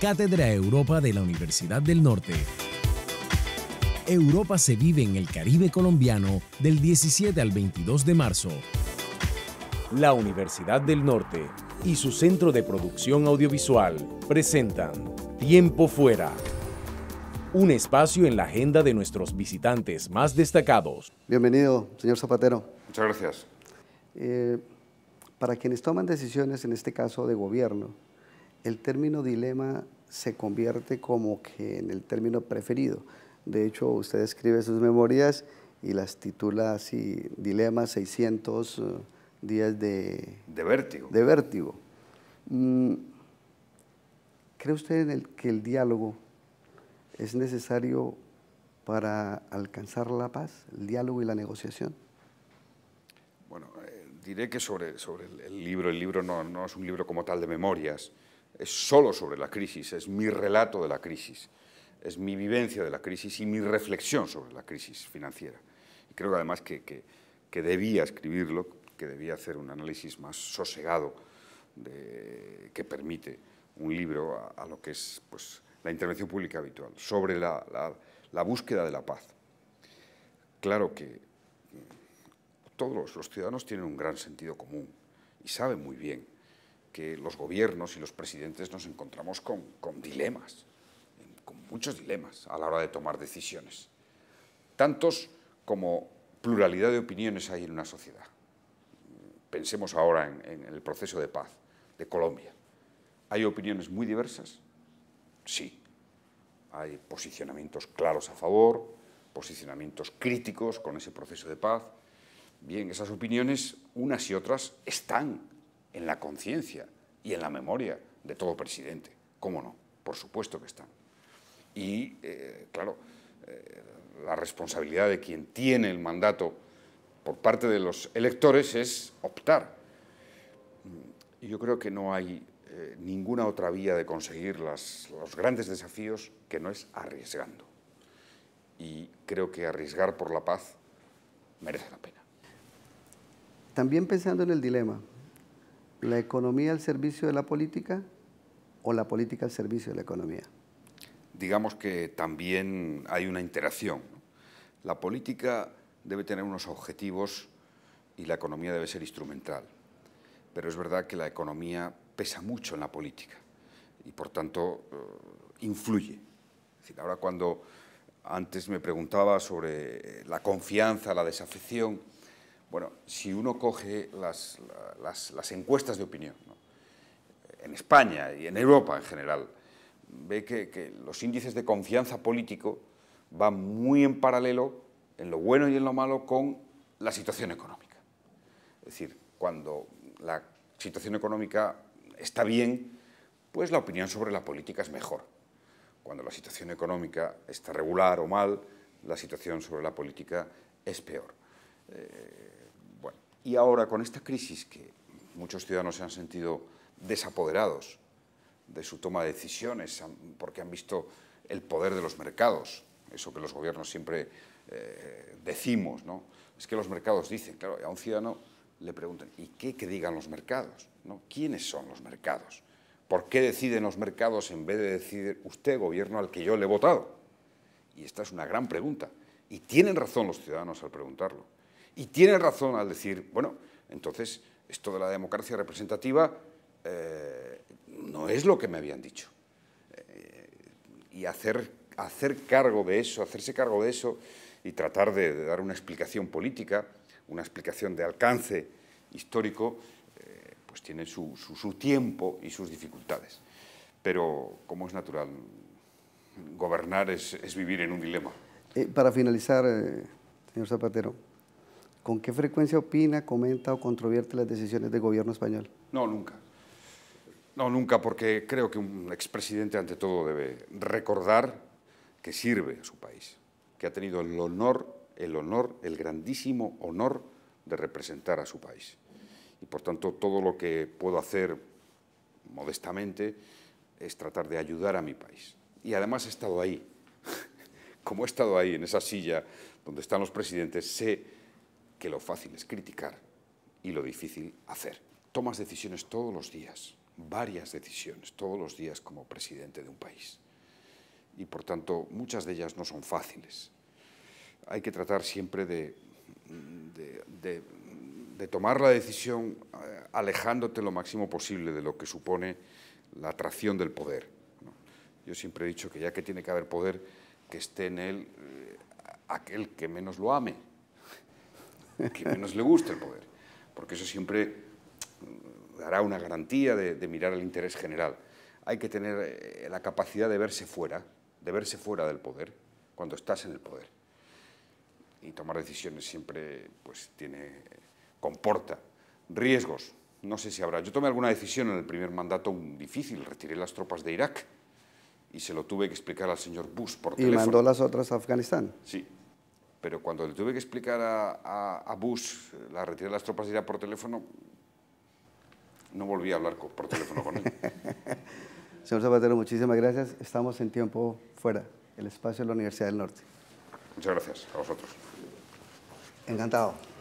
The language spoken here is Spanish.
Cátedra Europa de la Universidad del Norte. Europa se vive en el Caribe colombiano del 17 al 22 de marzo. La Universidad del Norte y su Centro de Producción Audiovisual presentan Tiempo Fuera. Un espacio en la agenda de nuestros visitantes más destacados. Bienvenido, señor Zapatero. Muchas gracias. Eh, para quienes toman decisiones, en este caso de gobierno, el término dilema se convierte como que en el término preferido. De hecho, usted escribe sus memorias y las titula así, Dilema 600 eh, días de... De vértigo. De mm, ¿Cree usted en el, que el diálogo es necesario para alcanzar la paz, el diálogo y la negociación? Bueno, eh, diré que sobre, sobre el, libro, el libro no es un libro como tal de memorias, es solo sobre la crisis, es mi relato de la crisis, es mi vivencia de la crisis y mi reflexión sobre la crisis financiera. Y creo que además que, que, debía escribirlo, que debía hacer un análisis más sosegado que permite un libro a, lo que es pues, la intervención pública habitual, sobre la, la búsqueda de la paz. Claro que todos los ciudadanos tienen un gran sentido común y saben muy bien que los gobiernos y los presidentes nos encontramos con, dilemas, con muchos dilemas a la hora de tomar decisiones, tantos como pluralidad de opiniones hay en una sociedad. Pensemos ahora en, en el proceso de paz de Colombia. ¿Hay opiniones muy diversas? Sí. Hay posicionamientos claros a favor, posicionamientos críticos con ese proceso de paz. Bien, esas opiniones, unas y otras, están en la conciencia y en la memoria de todo presidente. ¿Cómo no? Por supuesto que están. Y, eh, claro, eh, la responsabilidad de quien tiene el mandato por parte de los electores es optar. yo creo que no hay eh, ninguna otra vía de conseguir los grandes desafíos que no es arriesgando. Y creo que arriesgar por la paz merece la pena. También pensando en el dilema, ¿La economía al servicio de la política o la política al servicio de la economía? Digamos que también hay una interacción. La política debe tener unos objetivos y la economía debe ser instrumental. Pero es verdad que la economía pesa mucho en la política y por tanto eh, influye. ahora cuando antes me preguntaba sobre la confianza, la desafección, bueno, si uno coge las, encuestas de opinión, en España y en Europa en general, ve que, los índices de confianza político van muy en paralelo, en lo bueno y en lo malo, con la situación económica. Es decir, cuando la situación económica está bien, pues la opinión sobre la política es mejor. Cuando la situación económica está regular o mal, la situación sobre la política es peor. Eh, bueno, y ahora con esta crisis que muchos ciudadanos se han sentido desapoderados de su toma de decisiones porque han visto el poder de los mercados, eso que los gobiernos siempre eh, decimos, ¿no? Es que los mercados dicen, claro, a un ciudadano le preguntan, ¿y qué que digan los mercados? ¿no? ¿Quiénes son los mercados? ¿Por qué deciden los mercados en vez de decidir usted, gobierno al que yo le he votado? Y esta es una gran pregunta. Y tienen razón los ciudadanos al preguntarlo. Y tiene razón al decir, bueno, entonces esto de la democracia representativa eh, no es lo que me habían dicho. Eh, y hacer, hacer cargo de eso, hacerse cargo de eso y tratar de, dar una explicación política, una explicación de alcance histórico, eh, pues tiene su, tiempo y sus dificultades. Pero, como es natural, gobernar es, vivir en un dilema. para finalizar, señor Zapatero, ¿Con qué frecuencia opina, comenta o controvierte las decisiones del gobierno español? No, nunca. No, nunca, porque creo que un expresidente ante todo debe recordar que sirve a su país, que ha tenido el honor, el honor, el grandísimo honor de representar a su país. Y por tanto, todo lo que puedo hacer modestamente es tratar de ayudar a mi país. Y además he estado ahí, como he estado ahí en esa silla donde están los presidentes, sé que lo fácil es criticar y lo difícil hacer. Tomas decisiones todos los días, varias decisiones todos los días como presidente de un país. Y por tanto, muchas de ellas no son fáciles. Hay que tratar siempre de, de, tomar la decisión eh, alejándote lo máximo posible de lo que supone la atracción del poder. Yo siempre he dicho que ya que tiene que haber poder, que esté en él eh, aquel que menos lo ame que menos le guste el poder, porque eso siempre mm, dará una garantía de, mirar al interés general. Hay que tener eh, la capacidad de verse fuera, de verse fuera del poder, cuando estás en el poder. Y tomar decisiones siempre pues, tiene, comporta riesgos. No sé si habrá. Yo tomé alguna decisión en el primer mandato difícil. Retiré las tropas de Irak y se lo tuve que explicar al señor Bush por teléfono. ¿Y mandó las otras a Afganistán? Sí, pero cuando le tuve que explicar a, Bush la retirada de las tropas de por teléfono, no volví a hablar por teléfono con él. Señor Zapatero, muchísimas gracias. Estamos en tiempo fuera, el espacio de la Universidad del Norte. Muchas gracias a vosotros. Encantado.